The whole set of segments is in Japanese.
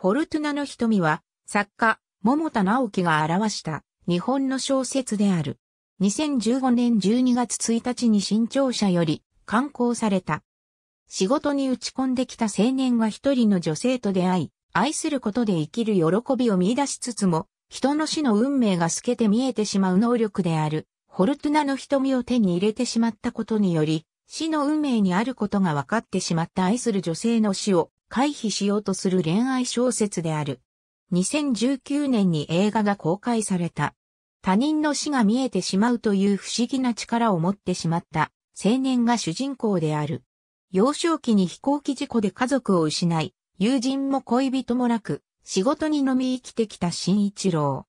フォルトゥナの瞳は、作家、桃田直樹が表した日本の小説である。2015年12月1日に新潮社より刊行された。仕事に打ち込んできた青年が一人の女性と出会い、愛することで生きる喜びを見出しつつも、人の死の運命が透けて見えてしまう能力である、フォルトゥナの瞳を手に入れてしまったことにより、死の運命にあることが分かってしまった愛する女性の死を回避しようとする恋愛小説である。2019年に映画が公開された。他人の死が見えてしまうという不思議な力を持ってしまった青年が主人公である。幼少期に飛行機事故で家族を失い、友人も恋人もなく、仕事に飲み生きてきた新一郎。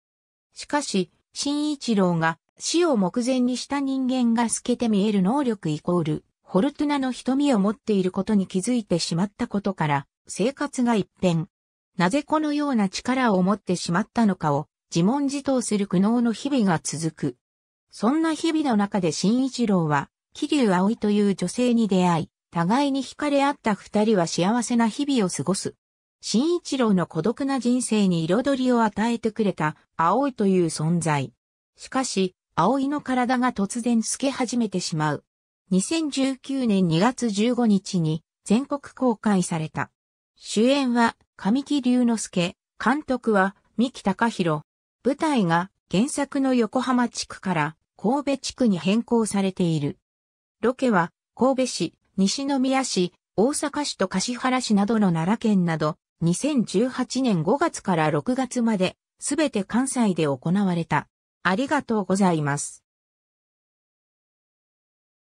しかし、新一郎が死を目前にした人間が透けて見える能力イコール、ホルトゥナの瞳を持っていることに気づいてしまったことから、生活が一変。なぜこのような力を持ってしまったのかを自問自答する苦悩の日々が続く。そんな日々の中で新一郎は、桐生葵という女性に出会い、互いに惹かれ合った二人は幸せな日々を過ごす。新一郎の孤独な人生に彩りを与えてくれた葵という存在。しかし、葵の体が突然透け始めてしまう。2019年2月15日に全国公開された主演は神木隆之介、監督は三木隆弘。舞台が原作の横浜地区から神戸地区に変更されている。ロケは神戸市、西宮市、大阪市と橿原市などの奈良県など、2018年5月から6月まで、すべて関西で行われた。ありがとうございます。